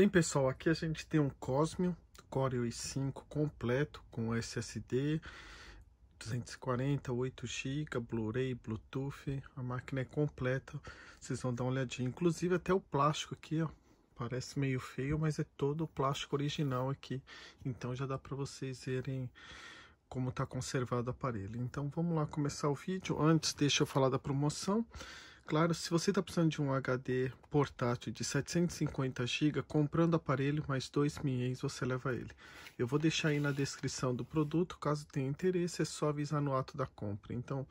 Bem pessoal, aqui a gente tem um Cosmio Core i5 completo com SSD 240, 8 GB, Blu-ray, Bluetooth, a máquina é completa, vocês vão dar uma olhadinha, inclusive até o plástico aqui, ó, parece meio feio, mas é todo o plástico original aqui, então já dá para vocês verem como está conservado o aparelho. Então vamos lá começar o vídeo, antes deixa eu falar da promoção, Claro, se você está precisando de um HD portátil de 750 GB, comprando aparelho mais dois mil você leva ele. Eu vou deixar aí na descrição do produto, caso tenha interesse, é só avisar no ato da compra. Então,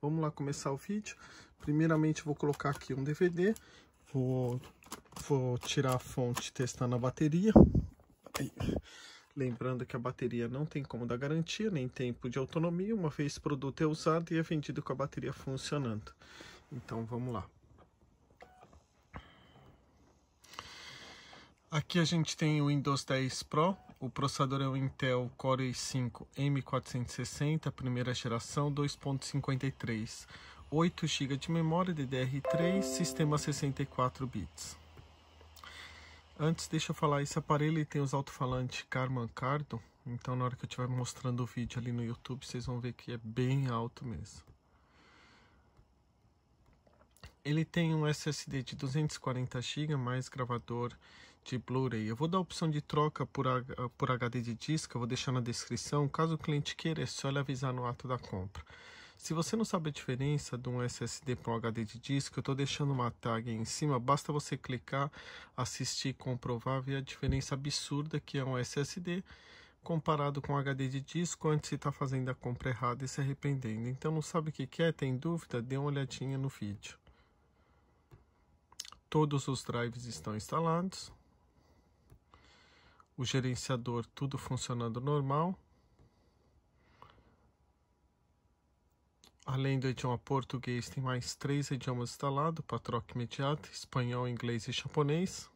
vamos lá começar o vídeo. Primeiramente, vou colocar aqui um DVD, vou, vou tirar a fonte e testar na bateria. Aí. Lembrando que a bateria não tem como dar garantia, nem tempo de autonomia, uma vez o produto é usado e é vendido com a bateria funcionando. Então vamos lá. Aqui a gente tem o Windows 10 Pro, o processador é o Intel Core i5 M460, primeira geração, 2.53, 8 GB de memória DDR3, sistema 64 bits. Antes, deixa eu falar, esse aparelho tem os alto-falantes Carman Cardo. então na hora que eu estiver mostrando o vídeo ali no YouTube, vocês vão ver que é bem alto mesmo. Ele tem um SSD de 240 GB mais gravador de Blu-ray. Eu vou dar a opção de troca por, por HD de disco, eu vou deixar na descrição. Caso o cliente queira, é só ele avisar no ato da compra. Se você não sabe a diferença de um SSD para um HD de disco, eu estou deixando uma tag em cima, basta você clicar, assistir, comprovar, ver a diferença absurda que é um SSD comparado com um HD de disco antes de estar tá fazendo a compra errada e se arrependendo. Então não sabe o que quer, é, tem dúvida? Dê uma olhadinha no vídeo. Todos os drives estão instalados. O gerenciador tudo funcionando normal. Além do idioma português, tem mais três idiomas instalados para troca imediata: espanhol, inglês e japonês.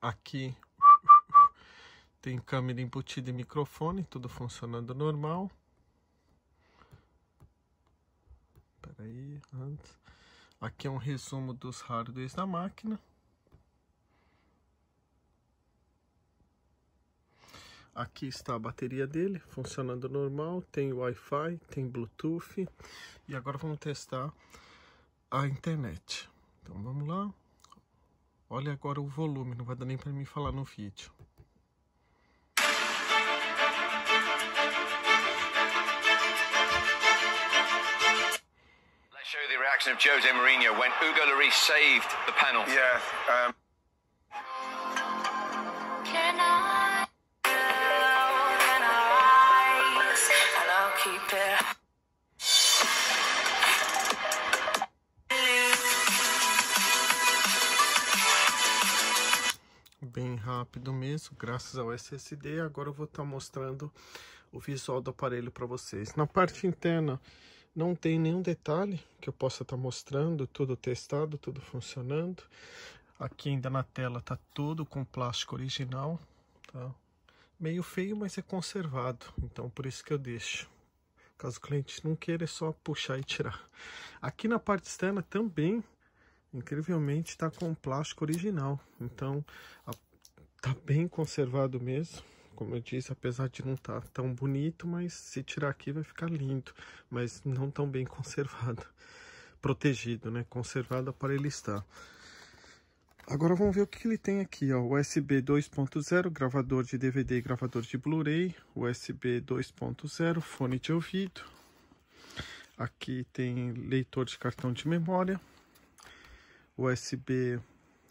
Aqui tem câmera embutida e microfone, tudo funcionando normal. Aí, antes. Aqui é um resumo dos hardwares da máquina. Aqui está a bateria dele, funcionando normal, tem Wi-Fi, tem Bluetooth. E agora vamos testar a internet. Então vamos lá. Olha agora o volume, não vai dar nem para mim falar no vídeo. reaction of Jose Mourinho when Hugo Lloris saved the penalty. Yeah. Um... Bem rápido mesmo, graças ao SSD. Agora eu vou estar tá mostrando o visual do aparelho para vocês. Na parte interna, não tem nenhum detalhe que eu possa estar tá mostrando, tudo testado, tudo funcionando. Aqui ainda na tela está tudo com plástico original, tá? Meio feio, mas é conservado, então por isso que eu deixo. Caso o cliente não queira, é só puxar e tirar. Aqui na parte externa também, incrivelmente, está com plástico original, então está bem conservado mesmo como eu disse, apesar de não estar tá tão bonito, mas se tirar aqui vai ficar lindo, mas não tão bem conservado, protegido, né? Conservado para ele estar. Agora vamos ver o que ele tem aqui, ó, USB 2.0, gravador de DVD e gravador de Blu-ray, USB 2.0, fone de ouvido, aqui tem leitor de cartão de memória, USB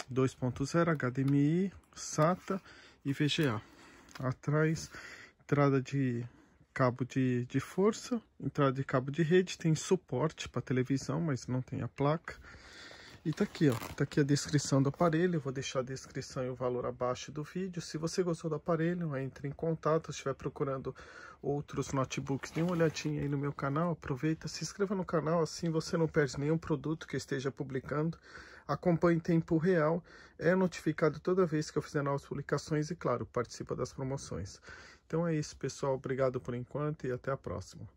2.0, HDMI, SATA e VGA atrás, entrada de cabo de, de força, entrada de cabo de rede, tem suporte para televisão, mas não tem a placa. E tá aqui, ó, tá aqui a descrição do aparelho, eu vou deixar a descrição e o valor abaixo do vídeo. Se você gostou do aparelho, entre em contato, se estiver procurando outros notebooks, dê uma olhadinha aí no meu canal, aproveita, se inscreva no canal, assim você não perde nenhum produto que eu esteja publicando acompanha em tempo real, é notificado toda vez que eu fizer novas publicações e, claro, participa das promoções. Então é isso, pessoal. Obrigado por enquanto e até a próxima.